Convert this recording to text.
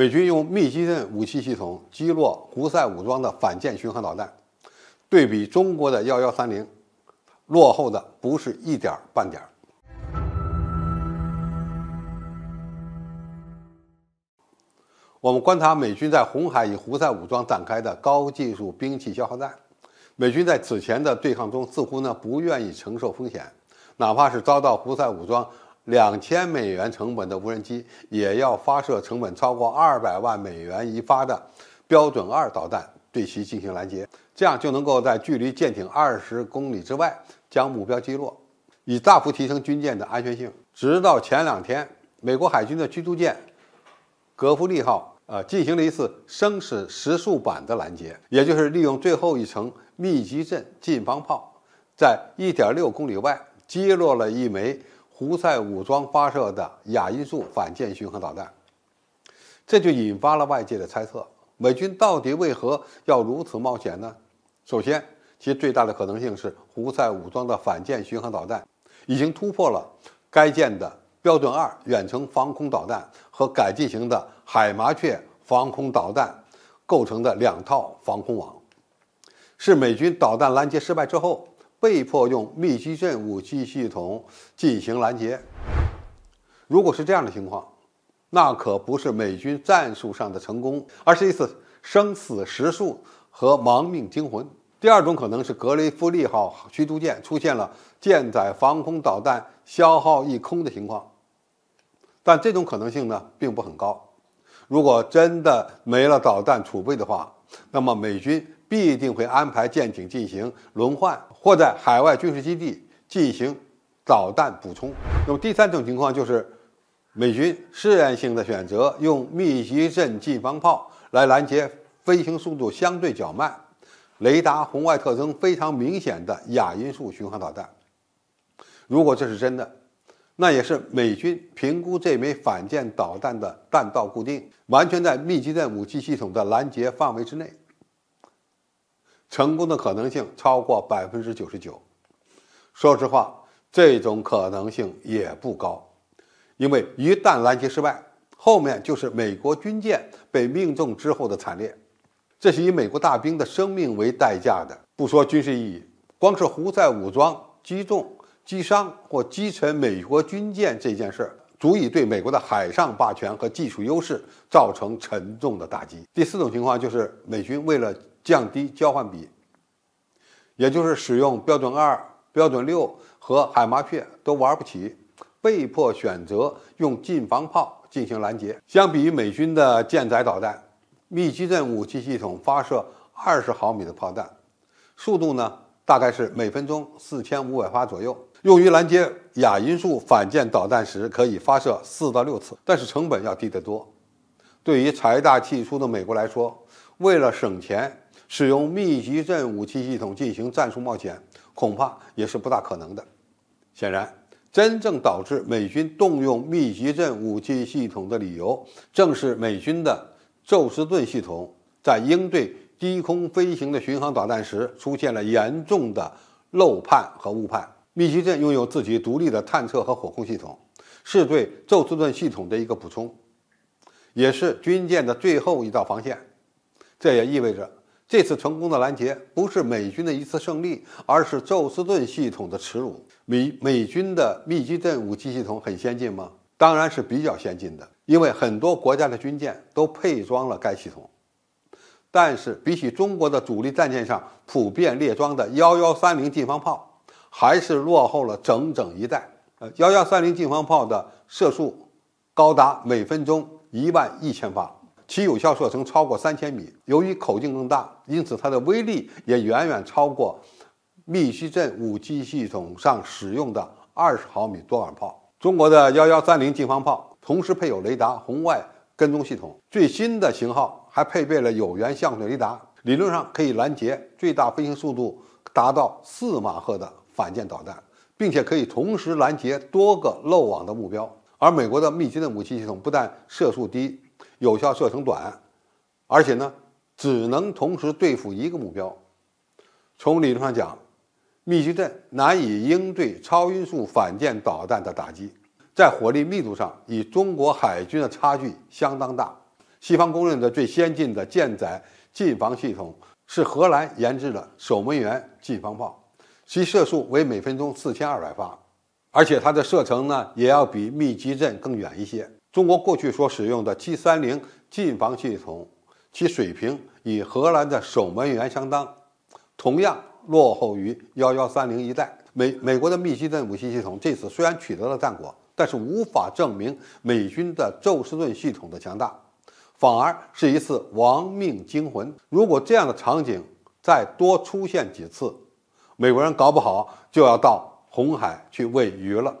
美军用密集阵武器系统击落胡塞武装的反舰巡航导弹。对比中国的幺幺三零，落后的不是一点儿半点儿。我们观察美军在红海与胡塞武装展开的高技术兵器消耗战，美军在此前的对抗中似乎呢不愿意承受风险，哪怕是遭到胡塞武装。两千美元成本的无人机，也要发射成本超过二百万美元一发的标准二导弹对其进行拦截，这样就能够在距离舰艇二十公里之外将目标击落，以大幅提升军舰的安全性。直到前两天，美国海军的驱逐舰格弗利号啊进行了一次生死时速版的拦截，也就是利用最后一层密集阵近防炮，在一点六公里外击落了一枚。胡塞武装发射的亚音速反舰巡航导弹，这就引发了外界的猜测：美军到底为何要如此冒险呢？首先，其最大的可能性是胡塞武装的反舰巡航导弹已经突破了该舰的标准二远程防空导弹和改进型的海麻雀防空导弹构成的两套防空网，是美军导弹拦截失败之后。被迫用密集阵武器系统进行拦截。如果是这样的情况，那可不是美军战术上的成功，而是一次生死时速和亡命惊魂。第二种可能是格雷夫利号驱逐舰出现了舰载防空导弹消耗一空的情况，但这种可能性呢，并不很高。如果真的没了导弹储备的话，那么美军。必定会安排舰艇进行轮换，或在海外军事基地进行导弹补充。那么第三种情况就是，美军试验性的选择用密集阵近防炮来拦截飞行速度相对较慢、雷达红外特征非常明显的亚音速巡航导弹。如果这是真的，那也是美军评估这枚反舰导弹的弹道固定完全在密集阵武器系统的拦截范围之内。成功的可能性超过百分之九十九，说实话，这种可能性也不高，因为一旦拦截失败，后面就是美国军舰被命中之后的惨烈，这是以美国大兵的生命为代价的。不说军事意义，光是胡塞武装击中、击伤或击沉美国军舰这件事，儿。足以对美国的海上霸权和技术优势造成沉重的打击。第四种情况就是美军为了降低交换比，也就是使用标准二、标准六和海麻雀都玩不起，被迫选择用近防炮进行拦截。相比于美军的舰载导弹，密集阵武器系统发射二十毫米的炮弹，速度呢大概是每分钟四千五百发左右。用于拦截亚音速反舰导弹时，可以发射四到六次，但是成本要低得多。对于财大气粗的美国来说，为了省钱。使用密集阵武器系统进行战术冒险，恐怕也是不大可能的。显然，真正导致美军动用密集阵武器系统的理由，正是美军的宙斯盾系统在应对低空飞行的巡航导弹时出现了严重的漏判和误判。密集阵拥有自己独立的探测和火控系统，是对宙斯盾系统的一个补充，也是军舰的最后一道防线。这也意味着。这次成功的拦截不是美军的一次胜利，而是宙斯盾系统的耻辱。美美军的密集阵武器系统很先进吗？当然是比较先进的，因为很多国家的军舰都配装了该系统。但是，比起中国的主力战舰上普遍列装的幺幺三零近防炮，还是落后了整整一代。呃，幺幺三零近防炮的射速高达每分钟一万一千发。其有效射程超过三千米，由于口径更大，因此它的威力也远远超过密西镇武器系统上使用的二十毫米多管炮。中国的幺幺三零近防炮同时配有雷达、红外跟踪系统，最新的型号还配备了有源相控雷达，理论上可以拦截最大飞行速度达到四马赫的反舰导弹，并且可以同时拦截多个漏网的目标。而美国的密集的武器系统不但射速低，有效射程短，而且呢，只能同时对付一个目标。从理论上讲，密集阵难以应对超音速反舰导弹的打击，在火力密度上，与中国海军的差距相当大。西方公认的最先进的舰载近防系统是荷兰研制的“守门员”近防炮，其射速为每分钟4200发，而且它的射程呢，也要比密集阵更远一些。中国过去所使用的 G 三零近防系统，其水平与荷兰的守门员相当，同样落后于幺幺三零一代。美美国的密西顿武器系统这次虽然取得了战果，但是无法证明美军的宙斯盾系统的强大，反而是一次亡命惊魂。如果这样的场景再多出现几次，美国人搞不好就要到红海去喂鱼了。